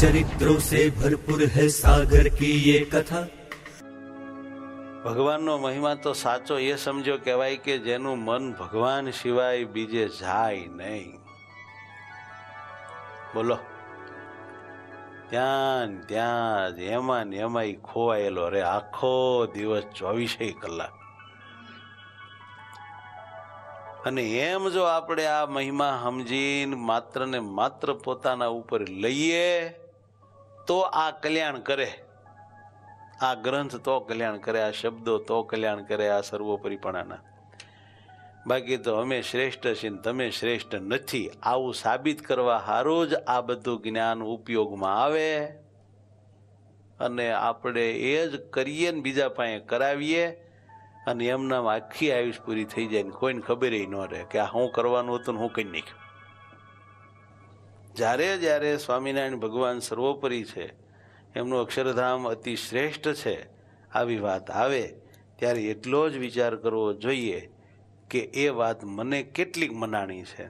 चरित्रों से भरपूर है सागर की ये कथा ભગવાનનો મહિમા તો સાચો એ સમજો કહેવાય કે જેનું મન ભગવાન સિવાય બીજે જાય નહીં બોલો ત્યાં ત્યાં જ એમાં ને એમાં ખોવાયેલો રે આખો દિવસ ચોવીસે કલાક અને એમ જો આપણે આ મહિમા સમજીને માત્ર ને માત્ર પોતાના ઉપર લઈએ તો આ કલ્યાણ કરે આ ગ્રંથ તો કલ્યાણ કરે આ શબ્દો તો કલ્યાણ કરે આ સર્વોપરીપણાના બાકી તો અમે શ્રેષ્ઠ છીએ તમે શ્રેષ્ઠ નથી આવું સાબિત કરવા સારું જ આ બધું જ્ઞાન ઉપયોગમાં આવે અને આપણે એ જ કરીએ ને બીજા પાસે કરાવીએ અને એમનામાં આખી આયુષ પૂરી થઈ જાય ને કોઈને ખબર ન રહે કે આ શું કરવાનું હતું ને હું કંઈ નાખ્યું જ્યારે જ્યારે સ્વામિનારાયણ ભગવાન સર્વોપરી છે એમનું અક્ષરધામ અતિ શ્રેષ્ઠ છે આવી વાત આવે ત્યારે એટલો જ વિચાર કરવો જોઈએ કે એ વાત મને કેટલીક મનાણી છે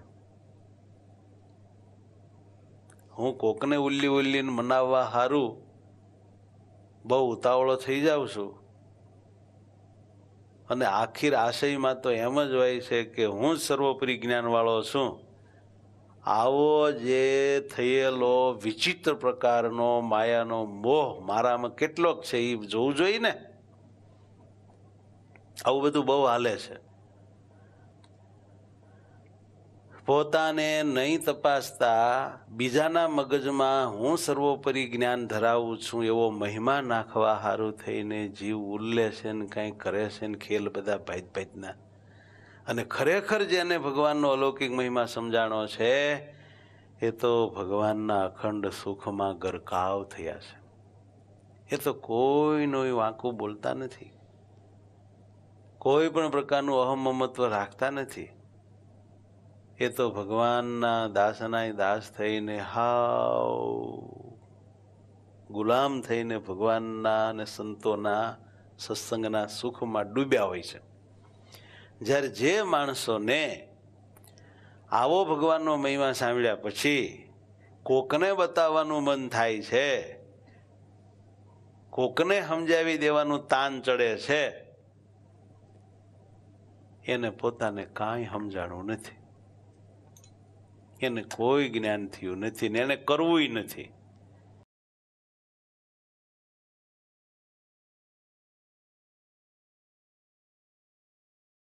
હું કોકને ઉલ્લી ઉલ્લીને મનાવવા સારું બહુ ઉતાવળો થઈ જાઉં છું અને આખીર આશયમાં તો એમ જ હોય છે કે હું જ સર્વોપરી જ્ઞાનવાળો છું આવો જે થયેલો વિચિત્ર પ્રકારનો માયાનો મોહ મારામાં કેટલોક છે એ જોવું જોઈએ ને આવું બધું બહુ હાલે છે પોતાને નહીં તપાસતા બીજાના મગજમાં હું સર્વોપરી જ્ઞાન ધરાવું છું એવો મહિમા નાખવા સારું થઈને જીવ ઉલ્લે છે ને કંઈ કરે છે ને ખેલ બધા ભાઈ ભાઈતના અને ખરેખર જેને ભગવાનનો અલૌકિક મહિમા સમજાણો છે એ તો ભગવાનના અખંડ સુખમાં ગરકાવ થયા છે એ તો કોઈનું વાંકું બોલતા નથી કોઈ પણ પ્રકારનું અહમમત્વ રાખતા નથી એ તો ભગવાનના દાસનાય દાસ થઈને હાવ ગુલામ થઈને ભગવાનના અને સંતોના સત્સંગના સુખમાં ડૂબ્યા હોય છે જ્યારે જે માણસોને આવો ભગવાનનો મહિમા સાંભળ્યા પછી કોકને બતાવવાનું મન થાય છે કોકને સમજાવી દેવાનું તાન ચડે છે એને પોતાને કાંઈ સમજાણું નથી એને કોઈ જ્ઞાન થયું નથી ને એને કરવું નથી